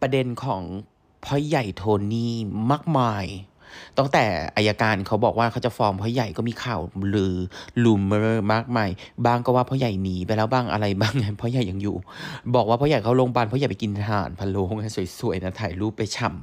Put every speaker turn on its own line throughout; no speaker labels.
ประเด็นของพ่อใหญ่โทนี่มากมาย ตั้งแต่อายการเขาบอกว่าเขาจะฟ้องพ่อใหญ่ก็มีข่าวลือลูมเมอร์มากมายบางก็ว่าพ่อใหญ่หนีไปแล้วบ้างอะไรบ้างไงพ่อใหญ่ยังอยู่ บอกว่าพ่อใหญ่เขาโรงพยาบาลพ่อใหญ่ไปกินอาหารพะโล้งสวยๆนะถ่ายรูปไปฉ่า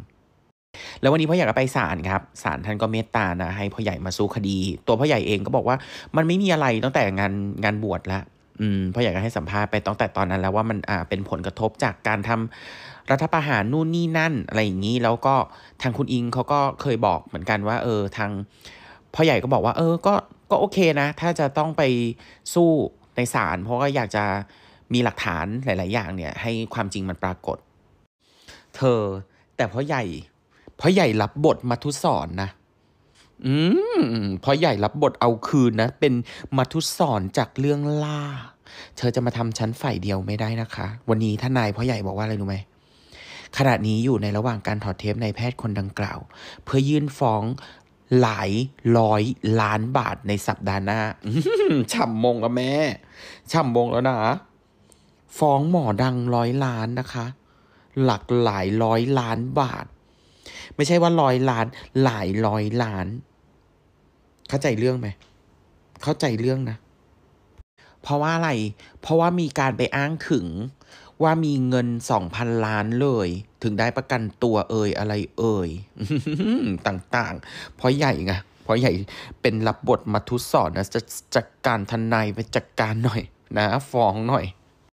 แล้ววันนี้พ่อใหญ่ก็ไปศาลครับศาลท่านก็เมตตานะ ให้พ่อใหญ่มาสู้คดี ตัวพ่อใหญ่เองก็บอกว่ามันไม่มีอะไรตั้งแต่งานงานบวชแล้วอืมเพราะอยากให้สัมภาษณ์ไปตั้งแต่ตอนนั้น แล้วว่ามันอ่าเป็นผลกระทบจากการทำรัฐประหารนู่นนี่นั่นอะไรอย่างนี้ แล้วก็ทางคุณอิงเขาก็เคยบอกเหมือนกันว่า เออทางพ่อใหญ่ก็บอกว่า เออก็ก็โอเคนะ ถ้าจะต้องไปสู้ในศาลเพราะก็อยากจะมีหลักฐานหลายๆอย่างเนี่ยให้ความจริงมันปรากฏ เธอแต่พ่อใหญ่พ่อใหญ่รับบทมาทุสอนนะอืมพอใหญ่รับบทเอาคืนนะ เป็นมัทุสอนจากเรื่องล่า เธอจะมาทำชั้นฝ่ายเดียวไม่ได้นะคะ วันนี้ท่านนายพ่อใหญ่บอกว่าอะไรรู้ไหมขณะนี้อยู่ในระหว่างการถอดเทปในแพทย์คนดังกล่าว เพื่อยื่นฟ้องหลายร้อยล้านบาทในสัปดาห์หน้าฉ่ำมงแล้วแม่ฉ่ำมงแล้วนะฟ้องหมอดังร้อยล้านนะคะ หลักหลายร้อยล้านบาทไม่ใช่ว่าร้อยล้าน หลายร้อยล้าน เข้าใจเรื่องไหม เข้าใจเรื่องนะเพราะว่าอะไร เพราะว่ามีการไปอ้างถึง ว่ามีเงินสองพันล้านเลย ถึงได้ประกันตัวเอ่ยอะไรเอ่ยต่างๆเพราะใหญ่ไงเพราะใหญ่เป็นรับบทมาทุสอนนะจะจัดการทนายไปจัดการหน่อย นะฟ้องหน่อย